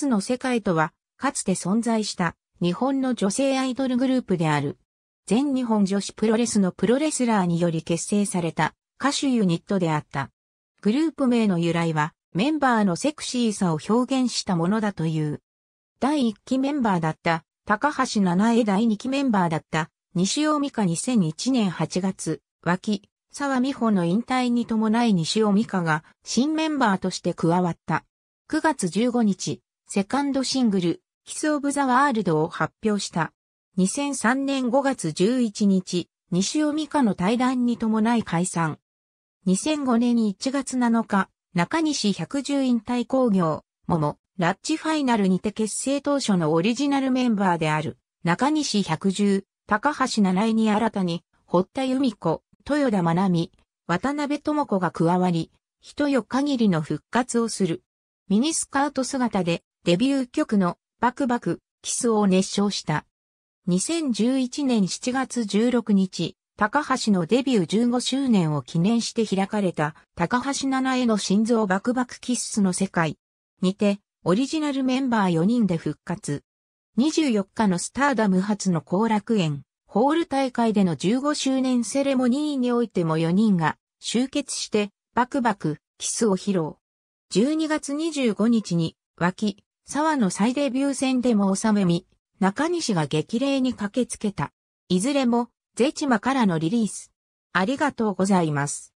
スの世界とは、かつて存在した日本の女性アイドルグループである。全日本女子プロレスのプロレスラーにより結成された歌手ユニットであった。グループ名の由来はメンバーのセクシーさを表現したものだという。第1期メンバーだった高橋七重第2期メンバーだった西尾美香2001年8月、脇、沢美穂の引退に伴い西尾美香が新メンバーとして加わった。9月15日、セカンドシングル、キス・オブ・ザ・ワールドを発表した。2003年5月11日、西尾美香の対談に伴い解散。2005年1月7日、中西110引退工業、桃、ラッチファイナルにて結成当初のオリジナルメンバーである、中西110、高橋七重に新たに、堀田由美子、豊田真奈美、渡辺智子が加わり、一夜限りの復活をする。ミニスカート姿でデビュー曲のバクバク、キスを熱唱した。2011年7月16日、高橋のデビュー15周年を記念して開かれた高橋七重の心臓バクバクキッスの世界にてオリジナルメンバー4人で復活。24日のスターダム初の後楽園ホール大会での15周年セレモニーにおいても4人が集結してバクバクキスを披露。12月25日に脇沢の再デビュー戦でも収めみ、中西が激励に駆けつけた。いずれも、ゼチマからのリリース。ありがとうございます。